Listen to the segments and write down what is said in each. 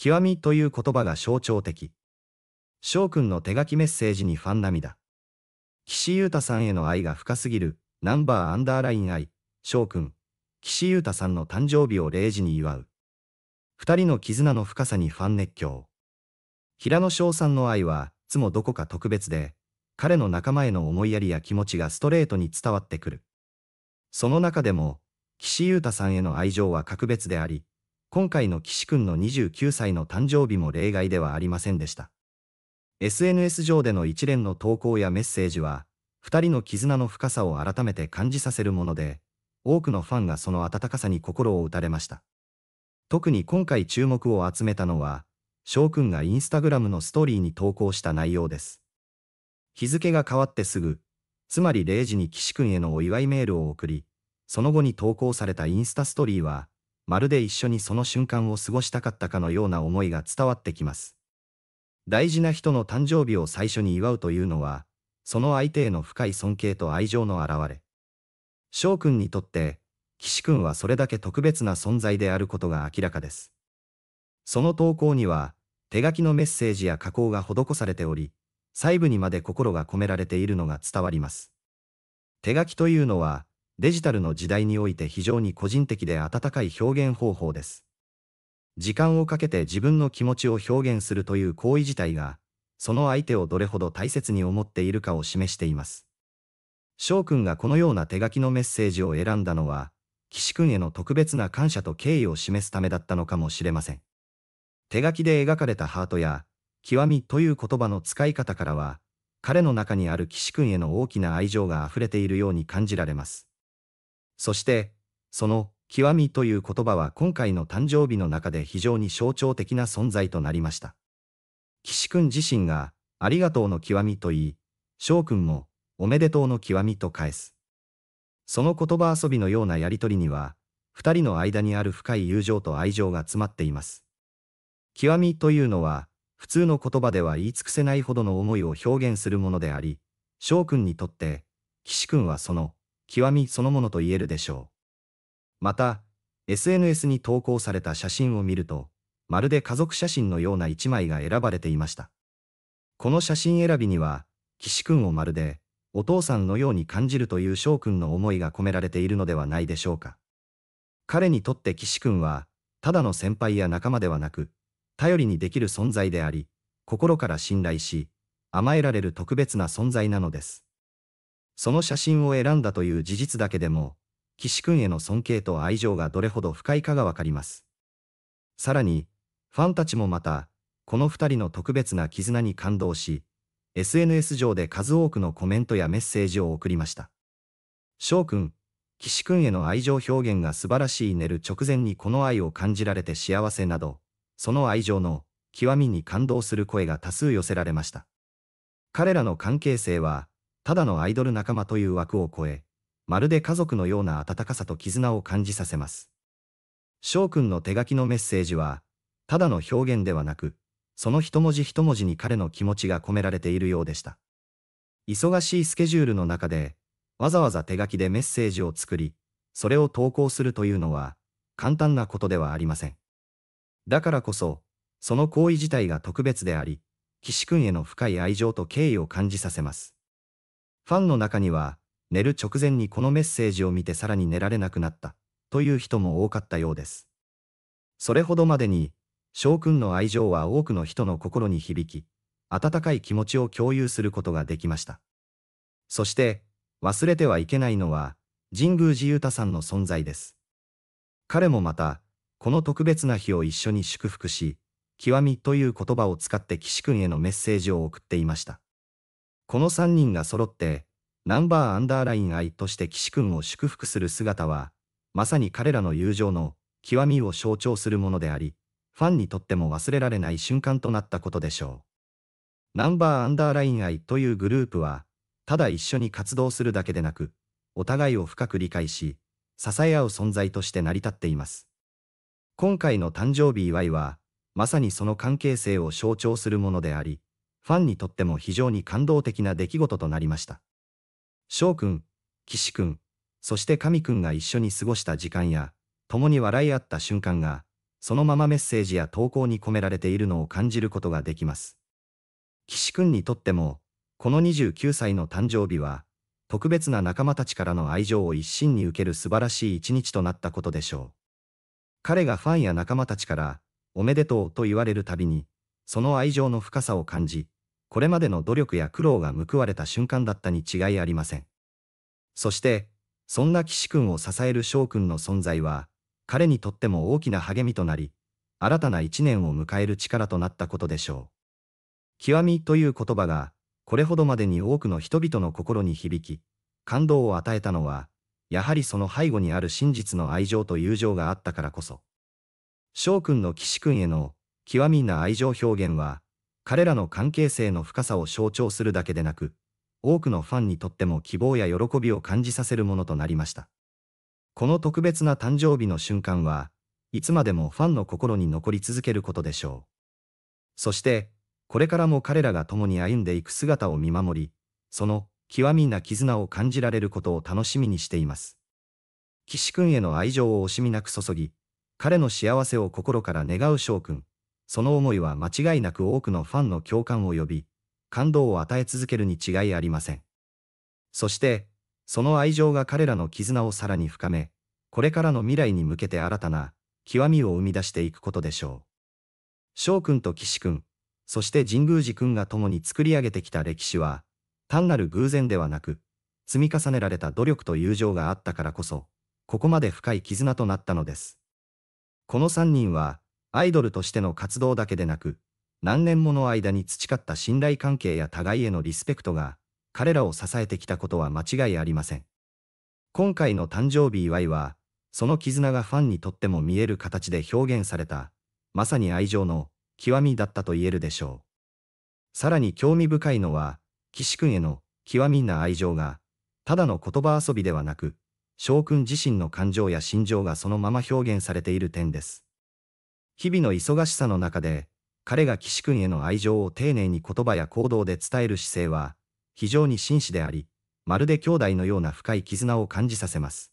極みという言葉が象徴的。翔くんの手書きメッセージにファン涙。岸優太さんへの愛が深すぎる、ナンバーアンダーライン愛、翔くん、岸優太さんの誕生日を0時に祝う。二人の絆の深さにファン熱狂。平野翔さんの愛は、いつもどこか特別で、彼の仲間への思いやりや気持ちがストレートに伝わってくる。その中でも、岸優太さんへの愛情は格別であり、今回の岸君の29歳の誕生日も例外ではありませんでした。SNS 上での一連の投稿やメッセージは、二人の絆の深さを改めて感じさせるもので、多くのファンがその温かさに心を打たれました。特に今回注目を集めたのは、翔くんがインスタグラムのストーリーに投稿した内容です。日付が変わってすぐ、つまり0時に岸くんへのお祝いメールを送り、その後に投稿されたインスタストーリーは、まるで一緒にその瞬間を過ごしたかったかのような思いが伝わってきます。大事な人の誕生日を最初に祝うというのは、その相手への深い尊敬と愛情の表れ。翔くんにとって、岸くんはそれだけ特別な存在であることが明らかです。その投稿には、手書きのメッセージや加工が施されており、細部にまで心が込められているのが伝わります。手書きというのは、デジタルの時代において非常に個人的で温かい表現方法です。時間をかけて自分の気持ちを表現するという行為自体が、その相手をどれほど大切に思っているかを示しています。翔くんがこのような手書きのメッセージを選んだのは、岸くんへの特別な感謝と敬意を示すためだったのかもしれません。手書きで描かれたハートや、極みという言葉の使い方からは、彼の中にある岸くんへの大きな愛情が溢れているように感じられます。そして、その、極みという言葉は今回の誕生日の中で非常に象徴的な存在となりました。岸君自身が、ありがとうの極みと言い、翔君も、おめでとうの極みと返す。その言葉遊びのようなやりとりには、二人の間にある深い友情と愛情が詰まっています。極みというのは、普通の言葉では言い尽くせないほどの思いを表現するものであり、翔くんにとって、岸くんはその、極みそのものと言えるでしょう。また、SNS に投稿された写真を見ると、まるで家族写真のような一枚が選ばれていました。この写真選びには、岸くんをまるで、お父さんのように感じるという翔くんの思いが込められているのではないでしょうか。彼にとって岸くんは、ただの先輩や仲間ではなく、頼りにできる存在であり、心から信頼し、甘えられる特別な存在なのです。その写真を選んだという事実だけでも、岸君への尊敬と愛情がどれほど深いかがわかります。さらに、ファンたちもまた、この二人の特別な絆に感動し、SNS 上で数多くのコメントやメッセージを送りました。翔くん、岸くんへの愛情表現が素晴らしい寝る直前にこの愛を感じられて幸せなど、その愛情の極みに感動する声が多数寄せられました。彼らの関係性は、ただのアイドル仲間という枠を超え、まるで家族のような温かさと絆を感じさせます。翔くんの手書きのメッセージは、ただの表現ではなく、その一文字一文字に彼の気持ちが込められているようでした。忙しいスケジュールの中で、わざわざ手書きでメッセージを作り、それを投稿するというのは、簡単なことではありません。だからこそ、その行為自体が特別であり、岸くんへの深い愛情と敬意を感じさせます。ファンの中には、寝る直前にこのメッセージを見てさらに寝られなくなった、という人も多かったようです。それほどまでに、翔くんの愛情は多くの人の心に響き、温かい気持ちを共有することができました。そして、忘れてはいけないのは、神宮寺勇太さんの存在です。彼もまた、この特別な日を一緒に祝福し、極みという言葉を使って岸くんへのメッセージを送っていました。この3人が揃って、ナンバーアンダーライン愛として岸君を祝福する姿は、まさに彼らの友情の極みを象徴するものであり、ファンにとっても忘れられない瞬間となったことでしょう。ナンバーアンダーライン愛というグループは、ただ一緒に活動するだけでなく、お互いを深く理解し、支え合う存在として成り立っています。今回の誕生日祝いは、まさにその関係性を象徴するものであり、ファンにとっても非常に感動的な出来事となりました。翔くん、岸くん、そして神くんが一緒に過ごした時間や、共に笑い合った瞬間が、そのままメッセージや投稿に込められているのを感じることができます。岸くんにとっても、この29歳の誕生日は、特別な仲間たちからの愛情を一身に受ける素晴らしい一日となったことでしょう。彼がファンや仲間たちから、おめでとうと言われるたびに、その愛情の深さを感じ、これまでの努力や苦労が報われた瞬間だったに違いありません。そして、そんな岸君を支える翔君の存在は、彼にとっても大きな励みとなり、新たな一年を迎える力となったことでしょう。極みという言葉が、これほどまでに多くの人々の心に響き、感動を与えたのは、やはりその背後にある真実の愛情と友情があったからこそ。翔君の岸君への極みな愛情表現は、彼らの関係性の深さを象徴するだけでなく、多くのファンにとっても希望や喜びを感じさせるものとなりました。この特別な誕生日の瞬間は、いつまでもファンの心に残り続けることでしょう。そして、これからも彼らが共に歩んでいく姿を見守り、その極みな絆を感じられることを楽しみにしています。岸君への愛情を惜しみなく注ぎ、彼の幸せを心から願う翔君。その思いは間違いなく多くのファンの共感を呼び、感動を与え続けるに違いありません。そして、その愛情が彼らの絆をさらに深め、これからの未来に向けて新たな、極みを生み出していくことでしょう。翔くんと岸くん、そして神宮寺くんが共に作り上げてきた歴史は、単なる偶然ではなく、積み重ねられた努力と友情があったからこそ、ここまで深い絆となったのです。この三人は、アイドルとしての活動だけでなく、何年もの間に培った信頼関係や互いへのリスペクトが、彼らを支えてきたことは間違いありません。今回の誕生日祝いは、その絆がファンにとっても見える形で表現された、まさに愛情の極みだったと言えるでしょう。さらに興味深いのは、岸君への極みな愛情が、ただの言葉遊びではなく、翔くん自身の感情や心情がそのまま表現されている点です。日々の忙しさの中で、彼が岸君への愛情を丁寧に言葉や行動で伝える姿勢は、非常に真摯であり、まるで兄弟のような深い絆を感じさせます。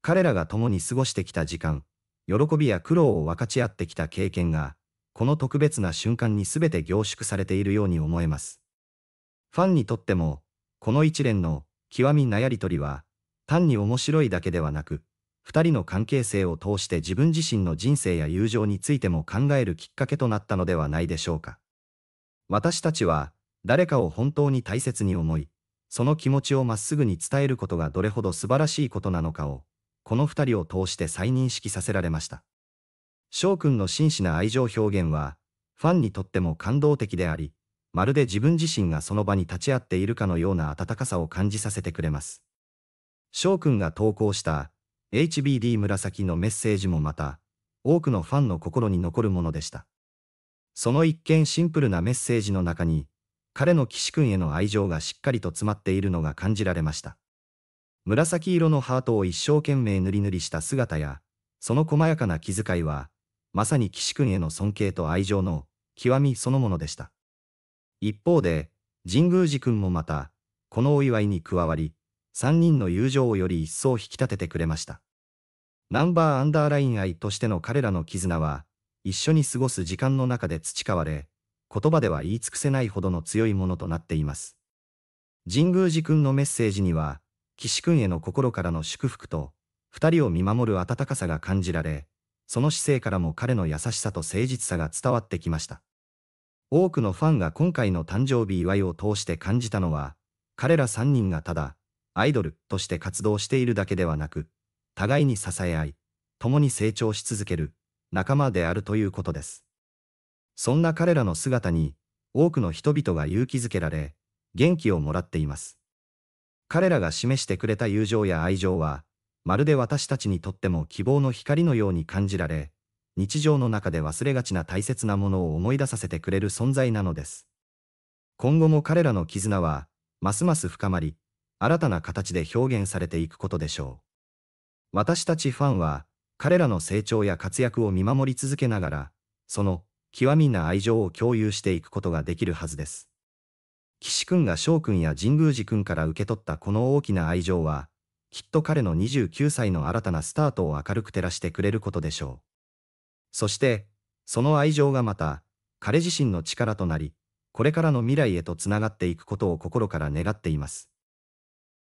彼らが共に過ごしてきた時間、喜びや苦労を分かち合ってきた経験が、この特別な瞬間に全て凝縮されているように思えます。ファンにとっても、この一連の極みなやりとりは、単に面白いだけではなく、二人の関係性を通して自分自身の人生や友情についても考えるきっかけとなったのではないでしょうか。私たちは、誰かを本当に大切に思い、その気持ちをまっすぐに伝えることがどれほど素晴らしいことなのかを、この二人を通して再認識させられました。翔くんの真摯な愛情表現は、ファンにとっても感動的であり、まるで自分自身がその場に立ち会っているかのような温かさを感じさせてくれます。翔くんが投稿した HBD 紫のメッセージもまた、多くのファンの心に残るものでした。その一見シンプルなメッセージの中に、彼の岸君への愛情がしっかりと詰まっているのが感じられました。紫色のハートを一生懸命ぬりぬりした姿や、その細やかな気遣いは、まさに岸君への尊敬と愛情の極みそのものでした。一方で、神宮寺君もまた、このお祝いに加わり、3人の友情をより一層引き立ててくれました。ナンバーアンダーライン愛としての彼らの絆は、一緒に過ごす時間の中で培われ、言葉では言い尽くせないほどの強いものとなっています。神宮寺君のメッセージには、岸君への心からの祝福と、二人を見守る温かさが感じられ、その姿勢からも彼の優しさと誠実さが伝わってきました。多くのファンが今回の誕生日祝いを通して感じたのは、彼ら3人がただ、アイドルとして活動しているだけではなく、互いに支え合い、共に成長し続ける仲間であるということです。そんな彼らの姿に多くの人々が勇気づけられ、元気をもらっています。彼らが示してくれた友情や愛情は、まるで私たちにとっても希望の光のように感じられ、日常の中で忘れがちな大切なものを思い出させてくれる存在なのです。今後も彼らの絆は、ますます深まり、新たな形で表現されていくことでしょう。私たちファンは、彼らの成長や活躍を見守り続けながら、その、極みな愛情を共有していくことができるはずです。岸君が翔君や神宮寺君から受け取ったこの大きな愛情は、きっと彼の29歳の新たなスタートを明るく照らしてくれることでしょう。そして、その愛情がまた、彼自身の力となり、これからの未来へとつながっていくことを心から願っています。